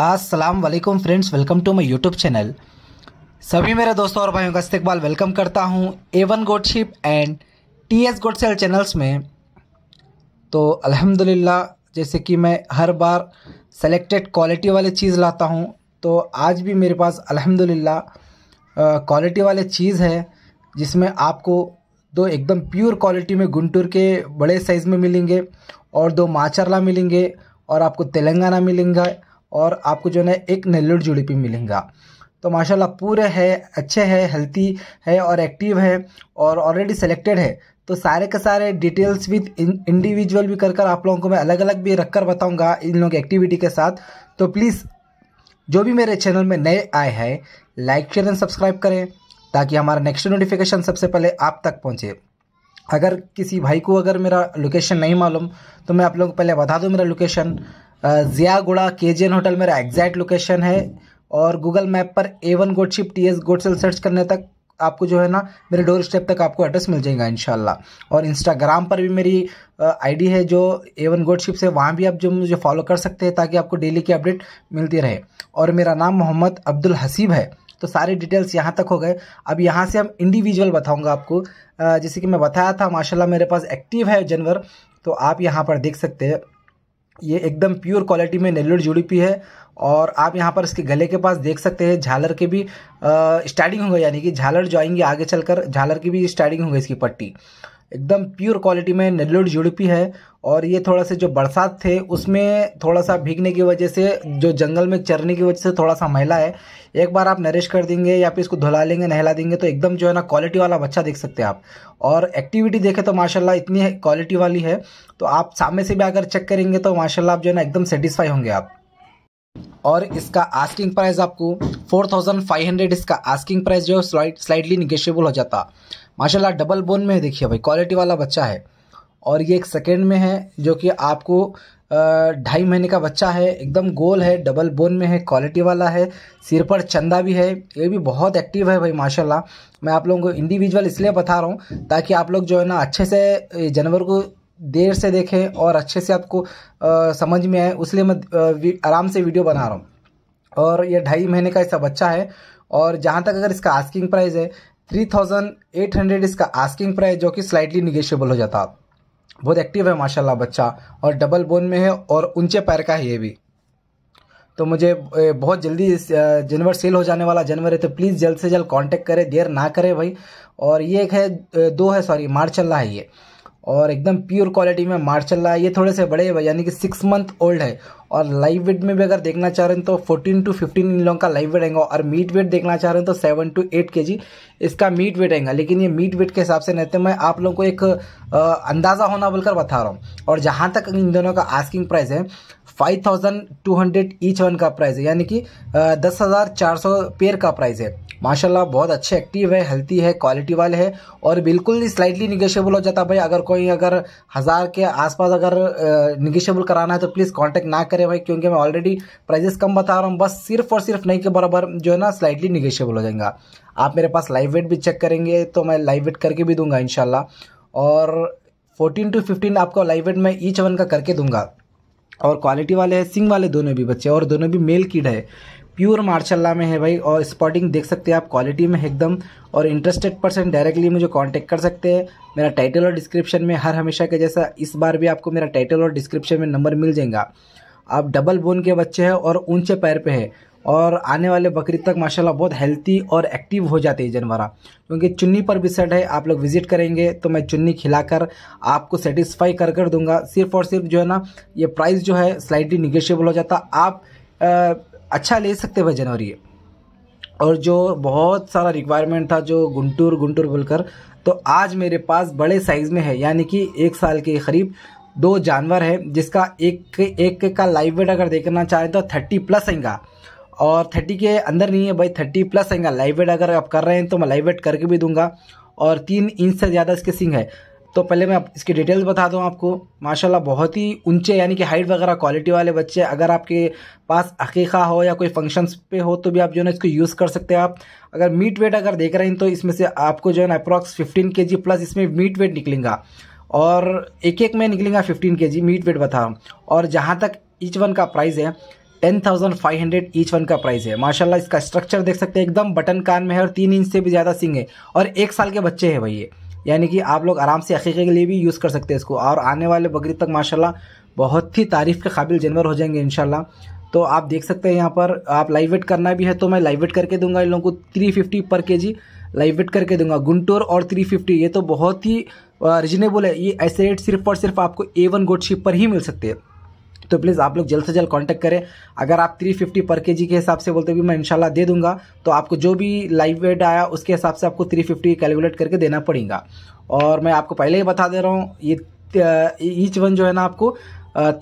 अस्सलाम वालेकुम friends welcome to my YouTube channel सभी मेरे दोस्तों और भाइयों का इस्तेकबाल वेलकम करता हूँ ए वन गोडशिप and T S goat sale channels में तो अल्हम्दुलिल्लाह जैसे कि मैं हर बार सेलेक्टेड क्वालिटी वाले चीज़ लाता हूँ तो आज भी मेरे पास अल्हम्दुलिल्लाह क्वालिटी वाले चीज़ है जिसमें आपको दो एकदम प्योर क्वालिटी में गुंटूर के बड़े साइज़ में मिलेंगे और दो माचरला मिलेंगे और आपको तेलंगाना मिलेंगे और आपको जो है एक नेल्लोर जी डी मिलेगा तो माशाल्लाह पूरे है अच्छे है हेल्थी है और एक्टिव है और ऑलरेडी सेलेक्टेड है तो सारे के सारे डिटेल्स विद इंडिविजुअल भी कर कर आप लोगों को मैं अलग अलग भी रख कर बताऊँगा इन की एक्टिविटी के साथ तो प्लीज़ जो भी मेरे चैनल में नए आए हैं लाइक शेयर एंड सब्सक्राइब करें ताकि हमारा नेक्स्ट नोटिफिकेशन सबसे पहले आप तक पहुँचे अगर किसी भाई को अगर मेरा लोकेशन नहीं मालूम तो मैं आप लोगों को पहले बता दूँ मेरा location Jiyaguda K G N hotel मेरा एग्जैक्ट लोकेशन है और गूगल मैप पर A one ship T S goat sale search करने तक आपको जो है ना मेरे डोर स्टेप तक आपको एड्रेस मिल जाएगा इनशाला और इंस्टाग्राम पर भी मेरी आईडी है जो एवन शिप से वहाँ भी आप जो मुझे फॉलो कर सकते हैं ताकि आपको डेली की अपडेट मिलती रहे और मेरा नाम मोहम्मद अब्दुल हसीब है तो सारे डिटेल्स यहाँ तक हो गए अब यहाँ से हम इंडिविजुअल बताऊँगा आपको जैसे कि मैं बताया था माशाला मेरे पास एक्टिव है जनवर तो आप यहाँ पर देख सकते हैं ये एकदम प्योर क्वालिटी में नेल्लोड पी है और आप यहाँ पर इसके गले के पास देख सकते हैं झालर के भी स्टार्टिंग होगा यानी कि झालर जो आएंगे आगे चलकर झालर की भी स्टार्टिंग होगी इसकी पट्टी एकदम प्योर क्वालिटी में नेल्लोड जुड़पी है और ये थोड़ा से जो बरसात थे उसमें थोड़ा सा भीगने की वजह से जो जंगल में चरने की वजह से थोड़ा सा मैला है एक बार आप नरिश कर देंगे या फिर इसको धुला लेंगे नहला देंगे तो एकदम जो है ना क्वालिटी वाला बच्चा देख सकते हैं आप और एक्टिविटी देखें तो माशाला इतनी क्वालिटी वाली है तो आप सामने से भी अगर चेक करेंगे तो माशाला आप जो है ना एकदम सेटिस्फाई होंगे आप और इसका आस्किंग प्राइस आपको 4500 इसका आस्किंग प्राइस जो है स्लाइडली निगेशियबल हो जाता माशाल्लाह डबल बोन में है देखिए भाई क्वालिटी वाला बच्चा है और ये एक सेकेंड में है जो कि आपको ढाई महीने का बच्चा है एकदम गोल है डबल बोन में है क्वालिटी वाला है सिर पर चंदा भी है ये भी बहुत एक्टिव है भाई माशाल्लाह मैं आप लोगों को इंडिविजुअल इसलिए बता रहा हूँ ताकि आप लोग जो है ना अच्छे से जानवर को देर से देखें और अच्छे से आपको आ, समझ में आए उसलिए मैं आराम से वीडियो बना रहा हूँ और ये ढाई महीने का ऐसा बच्चा है और जहाँ तक अगर इसका आस्किंग प्राइस है थ्री थाउजेंड एट हंड्रेड इसका आस्किंग प्राइस जो कि स्लाइटली निगेशियबल हो जाता बहुत एक्टिव है माशाल्लाह बच्चा और डबल बोन में है और ऊंचे पैर का है ये भी तो मुझे बहुत जल्दी जनवर सेल हो जाने वाला जानवर है तो प्लीज़ जल्द से जल्द कांटेक्ट करें देर ना करें भाई और ये एक है दो है सॉरी मार्च चल रहा है ये और एकदम प्योर क्वालिटी में मार्शल है ये थोड़े से बड़े यानी कि सिक्स मंथ ओल्ड है और लाइव वेट में भी अगर देखना चाह रहे हैं तो 14 टू 15 इन लोगों का लाइव वेट रहेगा और मीट वेट देखना चाह रहे हैं तो 7 टू 8 के इसका मीट वेट रहेगा लेकिन ये मीट वेट के हिसाब से नहीं तो मैं आप लोगों को एक अंदाज़ा होना बोलकर बता रहा हूँ और जहाँ तक इन दोनों का आस्किंग प्राइस है five thousand two hundred each one का प्राइस है यानी कि दस हज़ार चार सौ पेयर का प्राइस है माशाल्लाह बहुत अच्छे एक्टिव है हेल्थी है क्वालिटी वाले हैं और बिल्कुल स्लाइटली निगेशियबल हो जाता है भाई अगर कोई अगर हज़ार के आसपास अगर निगेशियबल कराना है तो प्लीज़ कॉन्टैक्ट ना करें भाई क्योंकि मैं ऑलरेडी प्राइजेस कम बता रहा हूँ बस सिर्फ और सिर्फ नहीं के बराबर जो है ना स्लाइटली निगेशियबल हो जाएगा आप मेरे पास लाइव वेट भी चेक करेंगे तो मैं लाइव वेट करके भी दूंगा इनशाला और फोर्टीन टू फिफ्टीन आपको लाइव वेट मैं ईच वन का करके दूंगा और क्वालिटी वाले हैं सिंग वाले दोनों भी बच्चे और दोनों भी मेल किड है प्योर मार्शाला में है भाई और स्पॉटिंग देख सकते हैं आप क्वालिटी में एकदम और इंटरेस्टेड पर्सन डायरेक्टली मुझे कांटेक्ट कर सकते हैं मेरा टाइटल और डिस्क्रिप्शन में हर हमेशा के जैसा इस बार भी आपको मेरा टाइटल और डिस्क्रिप्शन में नंबर मिल जाएगा आप डबल बोन के बच्चे हैं और ऊंचे पैर पे हैं और आने वाले बकरी तक माशाल्लाह बहुत हेल्थी और एक्टिव हो जाते हैं जानवर क्योंकि चुन्नी पर भी सेट है आप लोग विजिट करेंगे तो मैं चुन्नी खिलाकर आपको सेटिस्फाई कर कर दूंगा सिर्फ और सिर्फ जो है ना ये प्राइस जो है स्लाइटली निगेशियबल हो जाता आप आ, अच्छा ले सकते भाई जानवर ये और जो बहुत सारा रिक्वायरमेंट था जो गुंटूर गुंटूर बोलकर तो आज मेरे पास बड़े साइज़ में है यानी कि एक साल के करीब दो जानवर है जिसका एक एक का लाइव वेट अगर देखना चाहें तो थर्टी प्लस आएगा और थर्टी के अंदर नहीं है भाई थर्टी प्लस आएगा लाइव वेट अगर आप कर रहे हैं तो मैं लाइव वेट करके भी दूंगा और तीन इंच से ज़्यादा इसके सिंग है तो पहले मैं इसकी डिटेल्स बता दूं आपको माशाल्लाह बहुत ही ऊंचे यानी कि हाइट वगैरह क्वालिटी वाले बच्चे अगर आपके पास अकीक़ा हो या कोई फंक्शंस पे हो तो भी आप जो है ना इसको यूज़ कर सकते हैं आप अगर मीट वेट अगर देख रहे हैं तो इसमें से आपको जो है ना अप्रॉक्स फिफ्टीन के प्लस इसमें मीट वेट निकलेंगा और एक एक में निकलेंगे फिफ्टीन के मीट वेट बता रहा हूँ और जहाँ तक ईच वन का प्राइस है ten thousand five hundred each one का प्राइस है माशाल्लाह इसका स्ट्रक्चर देख सकते हैं एकदम बटन कान में है और तीन इंच से भी ज़्यादा सिंग है और एक साल के बच्चे हैं भाई ये यानी कि आप लोग आराम से अकीके के लिए भी यूज़ कर सकते हैं इसको और आने वाले बकरी तक माशाल्लाह बहुत ही तारीफ़ के काबिल जानवर हो जाएंगे इनशाला तो आप देख सकते हैं यहाँ पर आप लाइव वेट करना भी है तो मैं लाइव वेट करके दूंगा इन लोगों को थ्री फिफ्टी पर के जी लाइव वेट करके दूंगा गुंटोर और थ्री फिफ्टी ये तो बहुत ही रिजनेबल है ये ऐसे रेट सिर्फ और सिर्फ आपको ए वन गोड शिप पर ही मिल सकते हैं तो प्लीज़ आप लोग जल्द से जल्द कॉन्टैक्ट करें अगर आप थ्री फिफ्टी पर के जी के हिसाब से बोलते भी मैं इनशाला दे दूंगा तो आपको जो भी लाइव वेट आया उसके हिसाब से आपको थ्री फिफ्टी कैलकुलेट करके देना पड़ेगा और मैं आपको पहले ही बता दे रहा हूँ ये ईच वन जो है ना आपको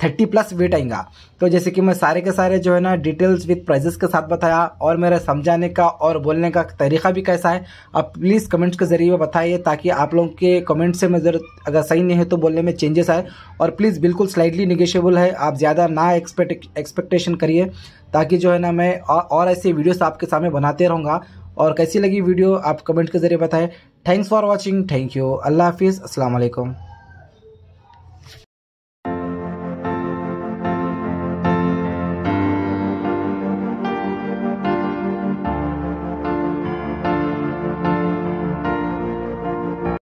थर्टी प्लस वेट आएगा तो जैसे कि मैं सारे के सारे जो है ना डिटेल्स विद प्राइजेस के साथ बताया और मेरा समझाने का और बोलने का तरीका भी कैसा है आप प्लीज़ कमेंट्स के जरिए बताइए ताकि आप लोगों के कमेंट्स से मैं जरूरत अगर सही नहीं है तो बोलने में चेंजेस आए और प्लीज़ बिल्कुल स्लाइडली निगेशियबल है आप ज़्यादा ना एक्सपेक्ट एक्सपेक्टेशन करिए ताकि जो है ना मैं और ऐसे वीडियोस आपके सामने बनाते रहूँगा और कैसी लगी वीडियो आप कमेंट के जरिए बताएं thanks for watching thank you अल्लाह हाफिज़ असलम